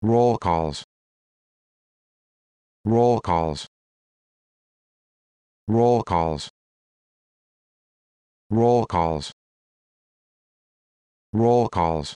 Roll calls. Roll calls. Roll calls. Roll calls. Roll calls.